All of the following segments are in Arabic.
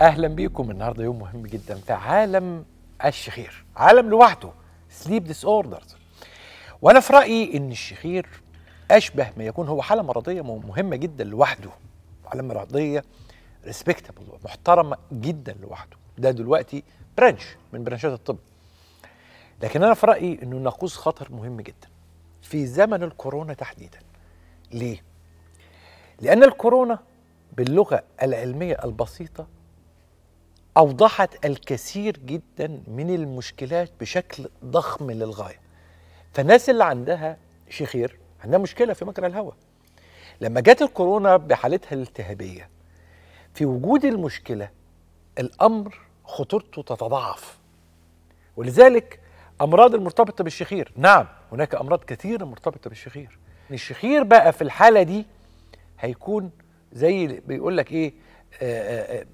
اهلا بيكم النهارده يوم مهم جدا في عالم الشخير عالم لوحده سليب ديس اوردرز وانا في رايي ان الشخير اشبه ما يكون هو حاله مرضيه مهمه جدا لوحده حاله مرضيه ريسبكتبل محترمه جدا لوحده ده دلوقتي برانش من برانشات الطب لكن انا في رايي انه ناقوس خطر مهم جدا في زمن الكورونا تحديدا ليه لأن الكورونا باللغة العلمية البسيطة أوضحت الكثير جدا من المشكلات بشكل ضخم للغاية فالناس اللي عندها شخير عندها مشكلة في مجرى الهواء لما جت الكورونا بحالتها الالتهابية في وجود المشكلة الأمر خطورته تتضاعف ولذلك أمراض المرتبطة بالشخير نعم هناك أمراض كثيرة مرتبطة بالشخير الشخير بقى في الحالة دي هيكون زي بيقول لك ايه آه، آه، آه،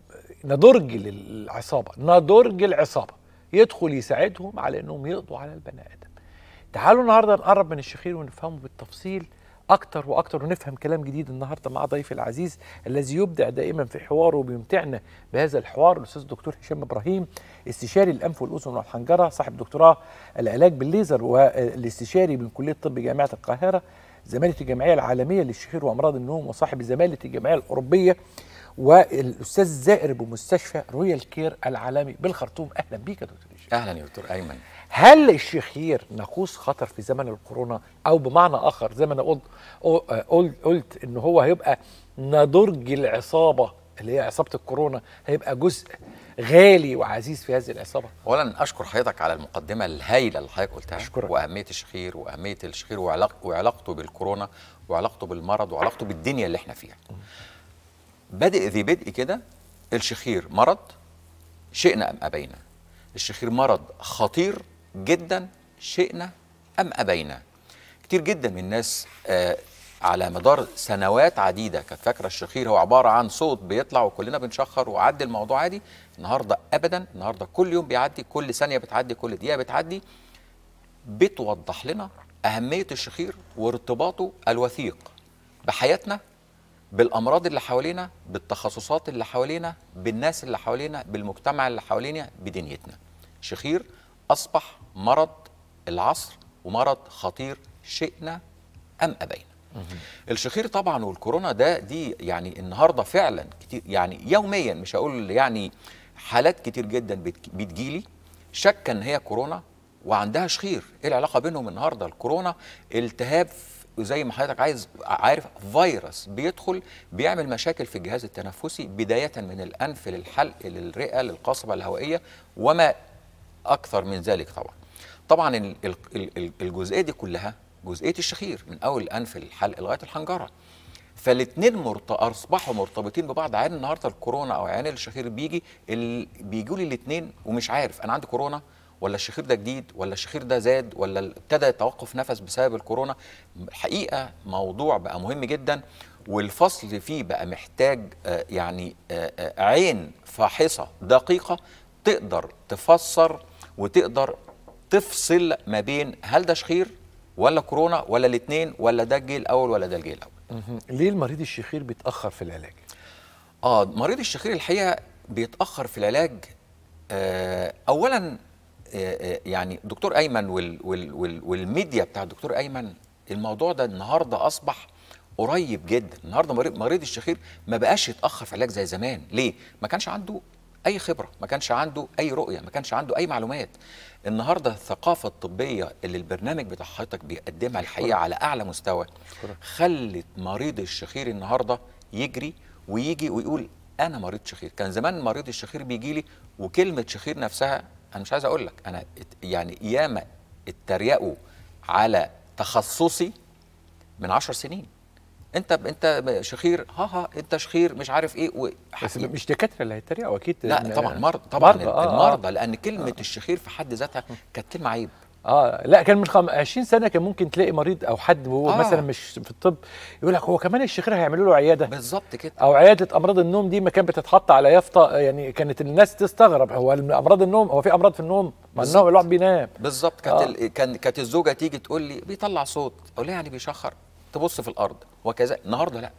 نضرج ندرج للعصابه ندرج العصابه يدخل يساعدهم على انهم يقضوا على البني ادم تعالوا النهارده نقرب من الشخير ونفهمه بالتفصيل اكتر واكتر ونفهم كلام جديد النهارده مع ضيفي العزيز الذي يبدع دائما في حواره وبيمتعنا بهذا الحوار الاستاذ الدكتور هشام ابراهيم استشاري الانف والاذن والحنجره صاحب دكتوراه العلاج بالليزر والاستشاري من كليه طب جامعه القاهره زمالة الجمعية العالمية للشهير وأمراض النوم وصاحب زمالة الجمعية الأوروبية والاستاذ زائر بمستشفى رويال كير العالمي بالخرطوم اهلا بيك يا دكتور الشيخ اهلا يا دكتور ايمن هل الشخير ناقوس خطر في زمن الكورونا او بمعنى اخر زي ما انا قلت قلت, قلت ان هو هيبقى نضرج العصابه اللي هي عصابه الكورونا هيبقى جزء غالي وعزيز في هذه العصابه اولا اشكر حضرتك على المقدمه الهائله اللي حضرتك قلتها أشكرك. واهميه الشخير واهميه الشخير وعلاق وعلاقته بالكورونا وعلاقته بالمرض وعلاقته بالدنيا اللي احنا فيها بادئ ذي بدء كده الشخير مرض شئنا ام ابينا الشخير مرض خطير جدا شئنا ام ابينا كتير جدا من الناس آه على مدار سنوات عديده كانت فاكره الشخير هو عباره عن صوت بيطلع وكلنا بنشخر وعدي الموضوع عادي النهارده ابدا النهارده كل يوم بيعدي كل ثانيه بتعدي كل دقيقه بتعدي بتوضح لنا اهميه الشخير وارتباطه الوثيق بحياتنا بالامراض اللي حوالينا بالتخصصات اللي حوالينا بالناس اللي حوالينا بالمجتمع اللي حوالينا بدنيتنا شخير اصبح مرض العصر ومرض خطير شئنا ام ابينا الشخير طبعا والكورونا ده دي يعني النهارده فعلا كتير يعني يوميا مش هقول يعني حالات كتير جدا بتجيلي شكا ان هي كورونا وعندها شخير ايه العلاقه بينهم النهارده الكورونا التهاب زي ما حضرتك عايز عارف فيروس بيدخل بيعمل مشاكل في الجهاز التنفسي بدايه من الانف للحلق للرئه للقصبه الهوائيه وما اكثر من ذلك طبعا طبعا الجزئيه دي كلها جزئيه الشخير من اول الانف الحلق لغايه الحنجره فالاثنين مرت... اصبحوا مرتبطين ببعض عين النهارده الكورونا او عين الشخير بيجي ال... بيجوا لي الاثنين ومش عارف انا عندي كورونا ولا الشخير ده جديد ولا الشخير ده زاد ولا ابتدى توقف نفس بسبب الكورونا الحقيقه موضوع بقى مهم جدا والفصل فيه بقى محتاج آه، يعني آه، آه، عين فاحصه دقيقه تقدر تفسر وتقدر تفصل ما بين هل ده شخير ولا كورونا ولا الاثنين ولا ده الجيل الاول ولا ده الجيل الاول ليه المريض الشخير بيتاخر في العلاج اه مريض الشخير الحقيقه بيتاخر في العلاج آه اولا آه،, آه يعني دكتور ايمن وال وال وال والميديا بتاع دكتور ايمن الموضوع ده النهارده اصبح قريب جدا النهارده مريض الشخير ما بقاش يتاخر في علاج زي زمان ليه ما كانش عنده اي خبره ما كانش عنده اي رؤيه ما كانش عنده اي معلومات النهارده الثقافه الطبيه اللي البرنامج بتاع حضرتك بيقدمها الحقيقه على اعلى مستوى خلت مريض الشخير النهارده يجري ويجي ويقول انا مريض شخير كان زمان مريض الشخير بيجي لي وكلمه شخير نفسها انا مش عايز اقول لك انا يعني ياما اتريقوا على تخصصي من عشر سنين انت انت شخير ها ها انت شخير مش عارف ايه و... بس مش دكاتره اللي هيتريقوا اكيد لا طبعا مرضى طبعا مرضى آه المرضى آه. لان كلمه آه الشخير في حد ذاتها كانت كلمه عيب اه لا كان من خم... 20 سنه كان ممكن تلاقي مريض او حد وهو آه. مثلا مش في الطب يقول لك هو كمان الشخير هيعملوا له عياده بالظبط كده او عياده امراض النوم دي ما كانت بتتحط على يافطه يعني كانت الناس تستغرب هو امراض النوم هو في امراض في النوم ما النوم الواحد بينام بالظبط كانت آه. ال... كانت الزوجه تيجي تقول لي بيطلع صوت اقول لها يعني بيشخر تبص في الارض وكذا النهارده لا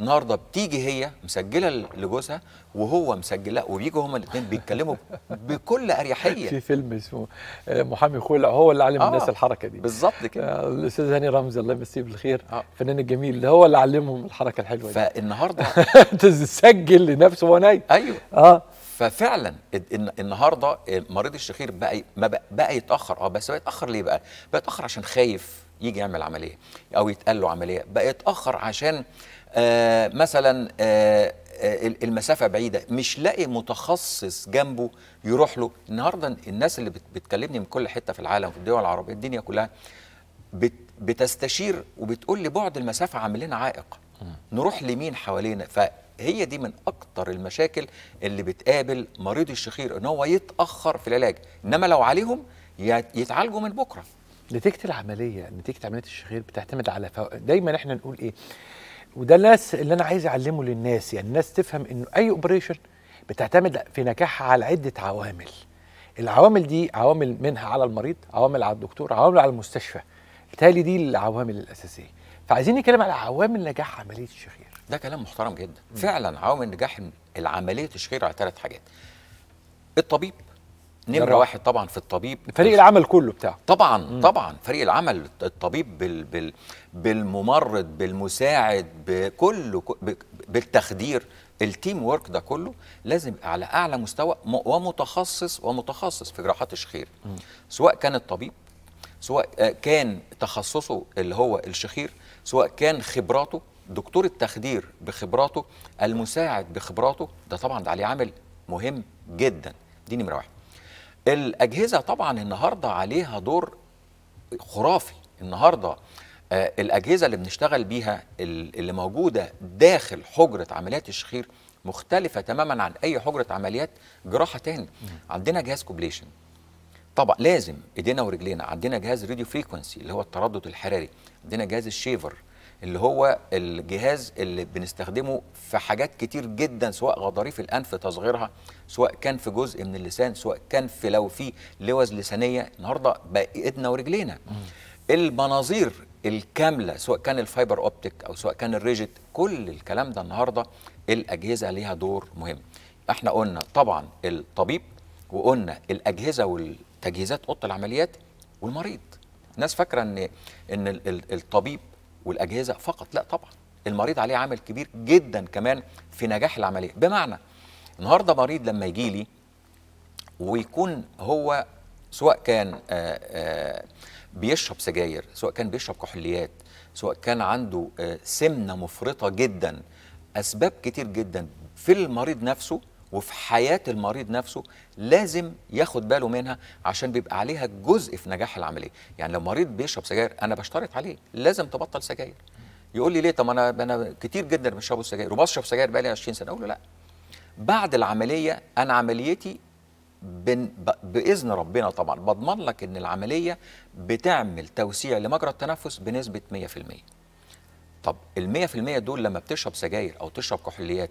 النهارده بتيجي هي مسجله لجوزها وهو مسجل لها وبيجوا هما الاثنين بيتكلموا بكل اريحيه في فيلم اسمه آه، محامي خلع هو اللي علم آه الناس الحركه دي بالظبط كده آه الاستاذ هاني رمزي الله يمسيه بالخير آه الفنان الجميل اللي هو اللي علمهم الحركه الحلوه دي فالنهارده تسجل لنفسه وهو نايم ايوه اه ففعلا النهارده آه، مريض الشخير بقى ما بقى, بقى يتاخر اه بس بقى يتاخر ليه بقى؟ بقى يتاخر عشان خايف يجي يعمل عمليه او يتقال له عمليه بقى يتاخر عشان آه مثلا آه, آه، المسافه بعيده مش لاقي متخصص جنبه يروح له النهارده الناس اللي بتكلمني من كل حته في العالم في الدول العربيه الدنيا كلها بتستشير وبتقول لي بعد المسافه عامل لنا عائق نروح لمين حوالينا فهي دي من اكتر المشاكل اللي بتقابل مريض الشخير ان هو يتاخر في العلاج انما لو عليهم يتعالجوا من بكره نتيجه العمليه نتيجه عمليه الشخير بتعتمد على فو... دايما احنا نقول ايه وده الناس اللي انا عايز اعلمه للناس يعني الناس تفهم انه اي اوبريشن بتعتمد في نجاحها على عده عوامل العوامل دي عوامل منها على المريض عوامل على الدكتور عوامل على المستشفى بالتالي دي العوامل الاساسيه فعايزين نتكلم على عوامل نجاح عمليه الشخير ده كلام محترم جدا م. فعلا عوامل نجاح العمليه الشخير على ثلاث حاجات الطبيب نمره واحد طبعا في الطبيب فريق العمل كله بتاعه طبعا مم. طبعا فريق العمل الطبيب بال بال بالممرض بالمساعد بكله بالتخدير التيم وورك ده كله لازم على اعلى مستوى ومتخصص ومتخصص في جراحات الشخير مم. سواء كان الطبيب سواء آه، كان تخصصه اللي هو الشخير سواء كان خبراته دكتور التخدير بخبراته المساعد بخبراته ده طبعا ده عليه عامل مهم جدا دي نمره واحد الأجهزة طبعا النهاردة عليها دور خرافي النهاردة آه، الأجهزة اللي بنشتغل بيها اللي موجودة داخل حجرة عمليات الشخير مختلفة تماما عن أي حجرة عمليات جراحة تاني عندنا جهاز كوبليشن طبعا لازم ايدينا ورجلينا عندنا جهاز راديو فريكونسي اللي هو التردد الحراري عندنا جهاز الشيفر اللي هو الجهاز اللي بنستخدمه في حاجات كتير جدا سواء غضاريف الانف تصغيرها سواء كان في جزء من اللسان سواء كان في لو في لوز لسانيه النهارده بايدنا ورجلينا المناظير الكامله سواء كان الفايبر اوبتيك او سواء كان الريجيت كل الكلام ده النهارده الاجهزه ليها دور مهم احنا قلنا طبعا الطبيب وقلنا الاجهزه والتجهيزات اوضه العمليات والمريض الناس فاكره ان ان الطبيب والاجهزه فقط لا طبعا المريض عليه عامل كبير جدا كمان في نجاح العمليه بمعنى النهارده مريض لما يجي لي ويكون هو سواء كان آه، آه، بيشرب سجاير سواء كان بيشرب كحوليات سواء كان عنده آه، سمنه مفرطه جدا اسباب كتير جدا في المريض نفسه وفي حياه المريض نفسه لازم ياخد باله منها عشان بيبقى عليها جزء في نجاح العمليه يعني لو مريض بيشرب سجاير انا بشترط عليه لازم تبطل سجاير يقول لي ليه طب انا انا كتير جدا بشرب السجاير وبشرب سجاير بقالي 20 سنه اقول له لا بعد العمليه انا عمليتي بن باذن ربنا طبعا بضمن لك ان العمليه بتعمل توسيع لمجرى التنفس بنسبه 100% طب ال 100% دول لما بتشرب سجاير او تشرب كحوليات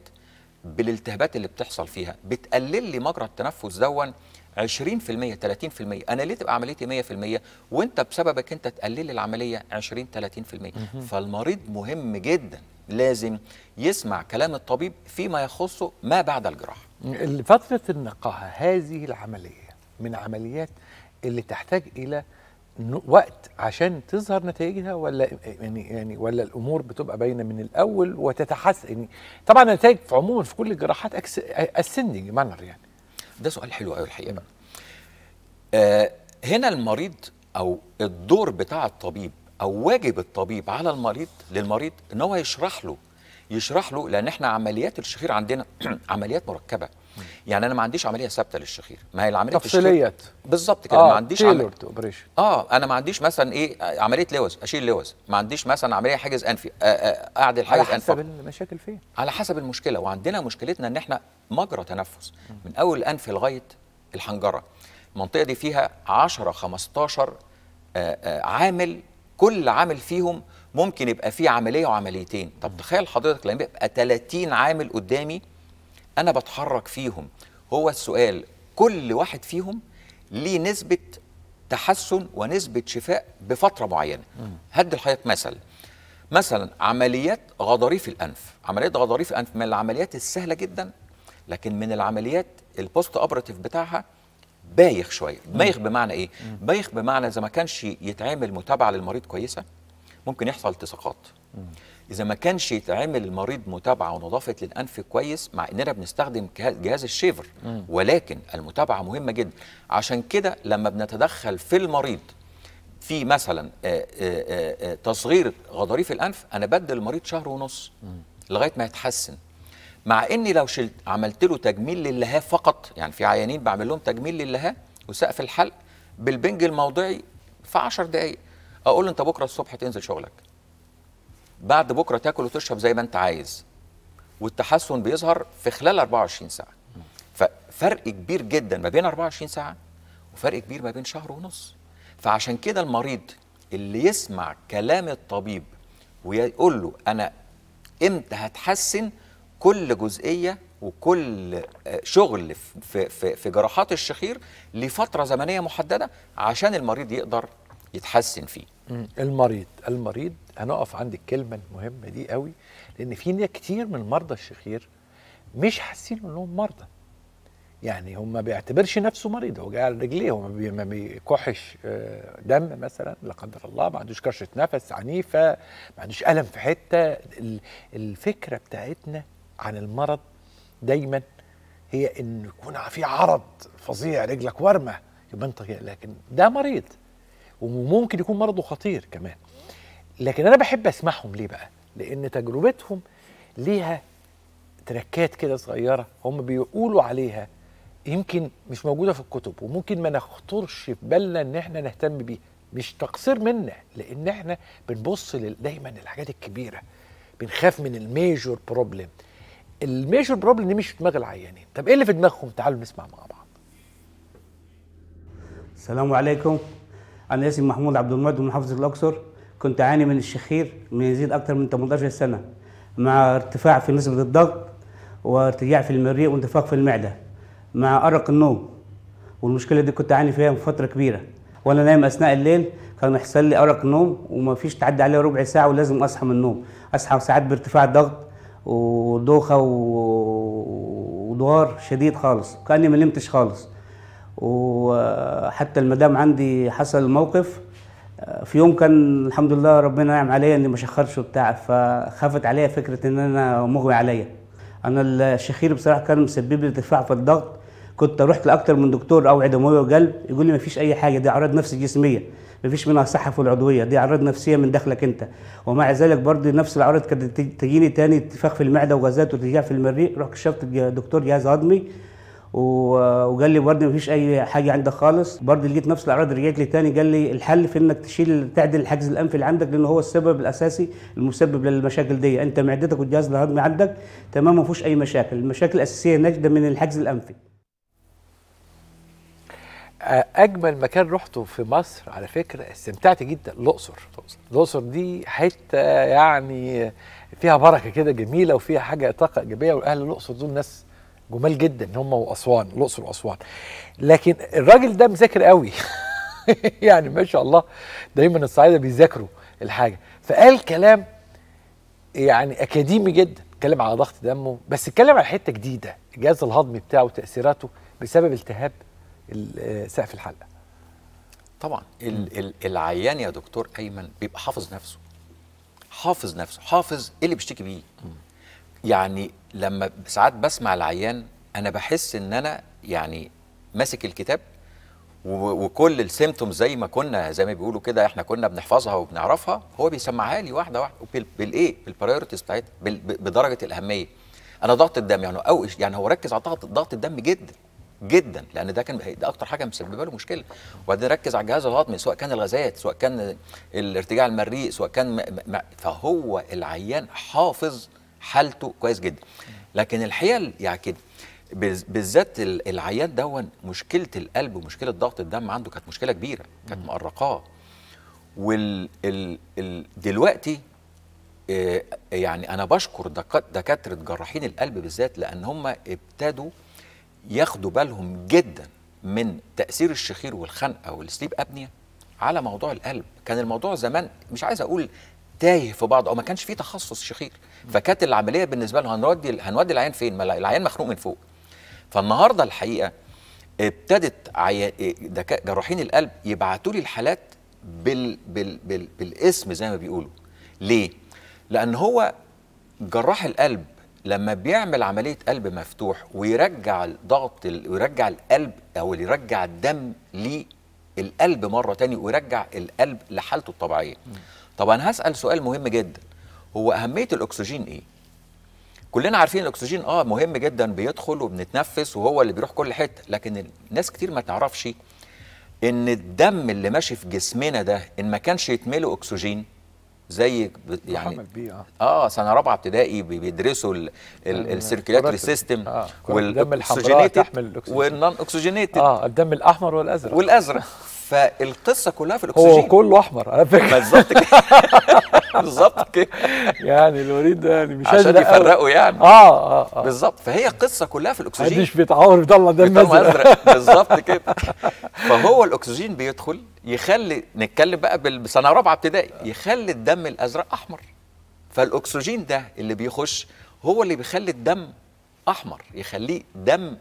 بالالتهابات اللي بتحصل فيها بتقلل لي مجرى التنفس دون 20% 30% انا ليه تبقى عمليتي 100% وانت بسببك انت تقلل العمليه 20 30% فالمريض مهم جدا لازم يسمع كلام الطبيب فيما يخصه ما بعد الجراحه فتره النقاهه هذه العمليه من عمليات اللي تحتاج الى وقت عشان تظهر نتائجها ولا يعني يعني ولا الامور بتبقى باينه من الاول وتتحسن يعني طبعا النتائج في عموما في كل الجراحات اسندنج مانر يعني ده سؤال حلو قوي الحقيقه آه هنا المريض او الدور بتاع الطبيب او واجب الطبيب على المريض للمريض ان هو يشرح له يشرح له لان احنا عمليات الشخير عندنا عمليات مركبه يعني انا ما عنديش عمليه ثابته للشخير ما هي العمليه تفصيليات بالظبط كده آه ما عنديش عمل... اوبريشن اه انا ما عنديش مثلا ايه عمليه لوز اشيل لوز ما عنديش مثلا عمليه حاجز انفي آه، آه، اعدل حاجز انفي على حسب أنفي. المشاكل فين على حسب المشكله وعندنا مشكلتنا ان احنا مجرى تنفس من اول الانف لغايه الحنجره المنطقه دي فيها 10 15 آه، عامل كل عامل فيهم ممكن يبقى في عمليه وعمليتين طب تخيل حضرتك لما يبقى 30 عامل قدامي انا بتحرك فيهم هو السؤال كل واحد فيهم ليه نسبه تحسن ونسبه شفاء بفتره معينه هدي لحضرتك مثل مثلا عمليات غضاريف الانف عمليات غضاريف الانف من العمليات السهله جدا لكن من العمليات البوست اوبراتيف بتاعها بايخ شويه بايخ بمعنى ايه بايخ بمعنى اذا ما كانش يتعمل متابعه للمريض كويسه ممكن يحصل التصاقات اذا ما كانش يتعمل المريض متابعه ونظافه للانف كويس مع اننا بنستخدم جهاز الشيفر ولكن المتابعه مهمه جدا عشان كده لما بنتدخل في المريض في مثلا آه، آه، آه، تصغير غضاريف الانف انا بدل المريض شهر ونص لغايه ما يتحسن مع اني لو شلت عملت له تجميل للها فقط يعني في عيانين بعمل لهم تجميل للها وسقف الحلق بالبنج الموضعي في 10 دقائق اقول له انت بكره الصبح تنزل شغلك بعد بكره تاكل وتشرب زي ما انت عايز والتحسن بيظهر في خلال 24 ساعه ففرق كبير جدا ما بين 24 ساعه وفرق كبير ما بين شهر ونص فعشان كده المريض اللي يسمع كلام الطبيب ويقول له انا امتى هتحسن كل جزئيه وكل آه، شغل في في في جراحات الشخير لفتره زمنيه محدده عشان المريض يقدر يتحسن فيه المريض المريض هنقف عند الكلمه المهمه دي قوي لان في كتير من مرضى الشخير مش حاسين انهم مرضى يعني هم ما بيعتبرش نفسه مريض هو جاي على رجليه هو ما بيكحش آه، دم مثلا لا قدر الله ما عندوش كرشه نفس عنيفه ما عندوش الم في حته الفكره بتاعتنا عن المرض دايما هي ان يكون في عرض فظيع رجلك ورمه يبقى انت لكن ده مريض وممكن يكون مرضه خطير كمان لكن انا بحب اسمعهم ليه بقى لان تجربتهم ليها تركات كده صغيره هم بيقولوا عليها يمكن مش موجوده في الكتب وممكن ما نخطرش في بالنا ان احنا نهتم بيها مش تقصير منا لان احنا بنبص دايما للحاجات الكبيره بنخاف من الميجور بروبلم الميجور بروبلم دي مش في دماغ العيانين طب ايه اللي في دماغهم تعالوا نسمع مع بعض السلام عليكم انا ياسين محمود عبد المجيد من محافظه الاقصر كنت اعاني من الشخير ما يزيد اكثر من 18 سنه مع ارتفاع في نسبه الضغط وارتجاع في المريء وانتفاخ في المعده مع ارق النوم والمشكله دي كنت اعاني فيها من فتره كبيره وانا نايم اثناء الليل كان يحصل لي ارق نوم وما فيش تعدي عليا ربع ساعه ولازم اصحى من النوم اصحى ساعات بارتفاع ضغط ودوخه و... ودوار شديد خالص كاني ما نمتش خالص وحتى المدام عندي حصل الموقف آه، في يوم كان الحمد لله ربنا نعم عليا اني ما شخرش وبتاع فخافت عليا فكره ان انا مغوي عليا انا الشخير بصراحه كان مسبب لي ارتفاع في الضغط كنت رحت لاكثر من دكتور او دمويه وقلب يقول لي ما فيش اي حاجه دي اعراض نفس جسميه ما فيش منها صحه في العضويه دي اعراض نفسيه من داخلك انت ومع ذلك برضه نفس الاعراض كانت تجيني تاني اتفاق في المعده وغازات وارتجاع في المريء رحت كشفت دكتور جهاز هضمي وقال لي برضه مفيش اي حاجه عندك خالص برضه لقيت نفس الاعراض رجعت لي تاني قال لي الحل في انك تشيل تعدل الحجز الانفي اللي عندك لان هو السبب الاساسي المسبب للمشاكل دي انت معدتك والجهاز الهضمي عندك تمام ما فيهوش اي مشاكل المشاكل الاساسيه ناجده من الحجز الانفي اجمل مكان رحته في مصر على فكره استمتعت جدا الاقصر الاقصر دي حته يعني فيها بركه كده جميله وفيها حاجه طاقه ايجابيه واهل الاقصر دول ناس جمال جدا هم واسوان الاقصر واسوان لكن الراجل ده مذاكر قوي يعني ما شاء الله دايما الصعايده بيذاكروا الحاجه فقال كلام يعني اكاديمي جدا اتكلم على ضغط دمه بس اتكلم على حته جديده الجهاز الهضمي بتاعه وتاثيراته بسبب التهاب آه، سقف الحلقه طبعا العيان يا دكتور ايمن بيبقى حافظ نفسه حافظ نفسه حافظ ايه اللي بيشتكي بيه يعني لما ساعات بسمع العيان انا بحس ان انا يعني ماسك الكتاب وكل السيمتوم زي ما كنا زي ما بيقولوا كده احنا كنا بنحفظها وبنعرفها هو بيسمعها لي واحده واحده بالايه بالبرايورتيز بتاعتها بدرجه الاهميه انا ضغط الدم يعني او يعني هو ركز على ضغط الدم جدا جدا لان ده كان ده اكتر حاجه مسببه له مشكله وبعدين ركز على الجهاز الهضمي سواء كان الغازات سواء كان الارتجاع المريء سواء كان فهو العيان حافظ حالته كويس جدا لكن الحيل يعني كده بالذات العيان دون مشكله القلب ومشكله ضغط الدم عنده كانت مشكله كبيره كانت مقرقاه وال ال ال دلوقتي آه، يعني انا بشكر دكاتره جراحين القلب بالذات لان هم ابتدوا ياخدوا بالهم جدا من تاثير الشخير والخنقه والسليب ابنيه على موضوع القلب كان الموضوع زمان مش عايز اقول تايه في بعض او ما كانش في تخصص شخير فكانت العمليه بالنسبه له هنودي هنودي العيان فين؟ ما العيان مخنوق من فوق. فالنهارده الحقيقه ابتدت عي... جراحين القلب يبعتوا لي الحالات بال... بال... بال... بالاسم زي ما بيقولوا. ليه؟ لان هو جراح القلب لما بيعمل عمليه قلب مفتوح ويرجع الضغط ال... ويرجع القلب او يرجع الدم للقلب مره تانية ويرجع القلب لحالته الطبيعيه. طب انا هسال سؤال مهم جدا هو اهميه الاكسجين ايه كلنا عارفين الاكسجين اه مهم جدا بيدخل وبنتنفس وهو اللي بيروح كل حته لكن الناس كتير ما تعرفش ان الدم اللي ماشي في جسمنا ده ان ما كانش يتملي اكسجين زي يعني آه. اه سنه رابعه ابتدائي بيدرسوا السيركيلاتري سيستم والدم الحمراء تحمل الاكسجين والنون اكسجينيتد اه الدم الاحمر والازرق والازرق فالقصه كلها في الاكسجين هو كله احمر على فكره بالظبط كده بالظبط كده يعني الوريد ده يعني مش عشان يفرقوا يعني اه اه, آه. بالظبط فهي القصه كلها في الاكسجين مش بيتعور بيطلع دم ازرق بالظبط كده فهو الاكسجين بيدخل يخلي نتكلم بقى بسنه رابعه ابتدائي يخلي الدم الازرق احمر فالاكسجين ده اللي بيخش هو اللي بيخلي الدم احمر يخليه دم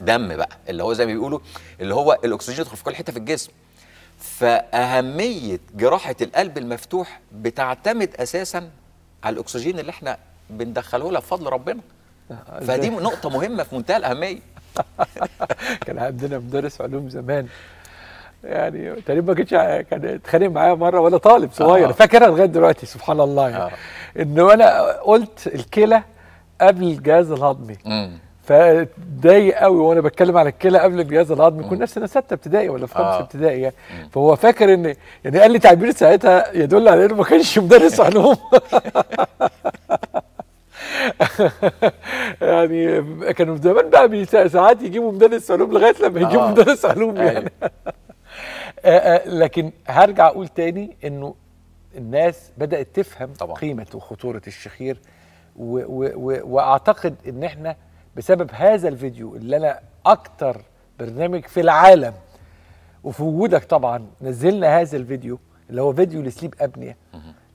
دم بقى اللي هو زي ما بيقولوا اللي هو الاكسجين يدخل في كل حته في الجسم فاهميه جراحه القلب المفتوح بتعتمد اساسا على الاكسجين اللي احنا بندخله لها بفضل ربنا فدي نقطه مهمه في منتهى الاهميه كان عندنا مدرس علوم زمان يعني تقريبا ما كنتش كان اتخانق معايا مره وانا طالب صغير آه. فاكرها لغايه دلوقتي سبحان الله يعني آه. انه انا قلت الكلى قبل الجهاز الهضمي فضايق قوي وانا بتكلم على الكلى قبل الجهاز الهضمي كنا في سنه سته ابتدائي ولا في خمسه آه. ابتدائي يعني فهو فاكر ان يعني قال لي تعبير ساعتها يدل على انه ما كانش مدرس علوم يعني كانوا زمان بقى ساعات يجيبوا مدرس علوم لغايه لما يجيبوا آه. مدرس علوم يعني أيوة. آه، آه، لكن هرجع اقول تاني انه الناس بدات تفهم طبعا. قيمه وخطوره الشخير و و و واعتقد ان احنا بسبب هذا الفيديو اللي انا اكتر برنامج في العالم وفي وجودك طبعا نزلنا هذا الفيديو اللي هو فيديو لسليب ابنيه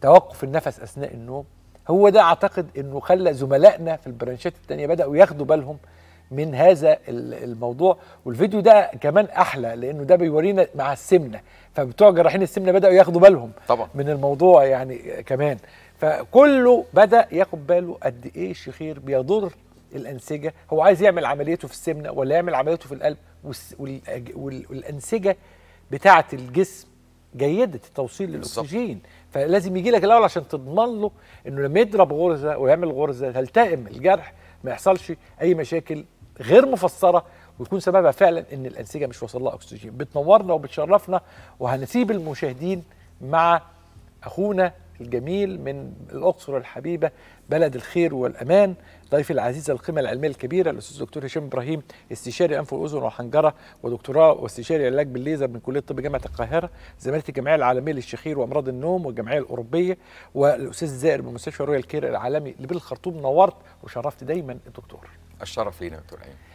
توقف النفس اثناء النوم هو ده اعتقد انه خلى زملائنا في البرانشات الثانيه بداوا ياخدوا بالهم من هذا الموضوع والفيديو ده كمان احلى لانه ده بيورينا مع السمنه فبتوع جراحين السمنه بداوا ياخدوا بالهم طبعا من الموضوع يعني كمان فكله بدا ياخد باله قد ايه الشخير بيضر الانسجه هو عايز يعمل عمليته في السمنه ولا يعمل عمليته في القلب والانسجه بتاعه الجسم جيده التوصيل للاكسجين فلازم يجي لك الاول عشان تضمن له انه لما يضرب غرزه ويعمل غرزه تلتئم الجرح ما يحصلش اي مشاكل غير مفسره ويكون سببها فعلا ان الانسجه مش واصل لها اكسجين بتنورنا وبتشرفنا وهنسيب المشاهدين مع اخونا الجميل من الاقصر الحبيبه بلد الخير والامان ضيفي العزيز القيمه العلميه الكبيره الاستاذ الدكتور هشام ابراهيم استشاري انف واذن وحنجره ودكتوراه واستشاري علاج بالليزر من كليه طب جامعه القاهره زميله الجمعيه العالميه للشخير وامراض النوم والجمعيه الاوروبيه والاستاذ الزائر من مستشفى رويال كير العالمي اللي بالخرطوم نورت وشرفت دايما الدكتور الشرف لينا دكتور